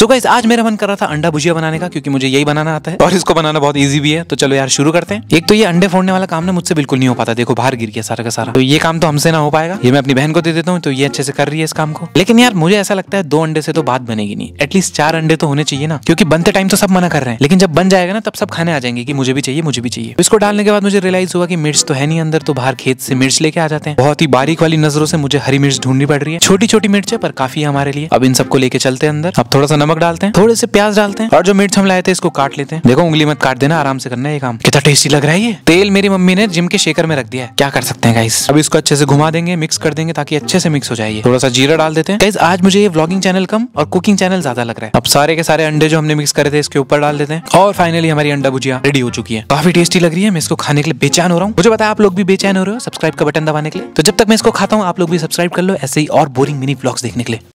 सो so आज मेरा मन कर रहा था अंडा भुजिया बनाने का क्योंकि मुझे यही बनाना आता है और इसको बनाना बहुत ईजी भी है तो चलो यार शुरू करते हैं एक तो ये अंडे फोड़ने वाला काम ना मुझसे बिल्कुल नहीं हो पाता देखो बाहर गिर गया सारा का सारा तो ये काम तो हमसे ना हो पाएगा ये मैं अपनी बहन को दे देता हूँ तो ये अच्छे से कर रही है इस काम को लेकिन यार मुझे ऐसा लगता है दो अंडे से तो बात बनेगी नहीं एटलीस्ट चार अंडे तो होने चाहिए ना क्योंकि बनते टाइम तो सब मना कर रहे हैं लेकिन जब बन जाएगा ना तब सब खाने आ जाएंगे की मुझे भी चाहिए मुझे भी चाहिए इसको डालने के बाद मुझे रियलाइज हुआ की मिर्च तो है नहीं अंदर तो बाहर खेत से मिर्च लेके आ जाते हैं बहुत ही बारीक वाली नजरों से मुझे हरी मिर्च ढूंढनी पड़ रही है छोटी छोटी मिर्च है पर काफी हमारे लिए अब इन सबको लेके चलते हैं अंदर अब थोड़ा सा नमक डालते हैं थोड़े से प्याज डालते हैं और जो मिर्च हम लाए थे इसको काट लेते हैं देखो उंगली मत काट देना आराम से करना ये काम कितना टेस्टी लग रहा है ये तेल मेरी मम्मी ने जिम के शेकर में रख दिया है क्या कर सकते हैं गाइस अब इसको अच्छे से घुमा देंगे मिक्स कर देंगे ताकि अच्छे से मिक्स हो जाए थोड़ा सा जीरा डाल देते हैं गाइस आज मुझे ये व्लॉगिंग चैनल कम और कुकिंग चैनल ज्यादा लग रहा है अब सारे के सारे अंडे जो हमने मिक्स करे थे इसके ऊपर डाल देते हैं और फाइनली हमारी अंडा भुजिया रेडी हो चुकी है काफी टेस्टी लग रही है मैं इसको खाने के लिए बेचैन हो रहा हूँ मुझे बताया आप लोग भी बेचैन हो रहे हो सब्सक्राइब का बटन दबाने के लिए तो जब तक मैं इसको खाता हूँ आप लोग भी सब्सक्राइब कर लो ऐसे ही और बोरिंग मिनी ब्लॉग्स देखने के लिए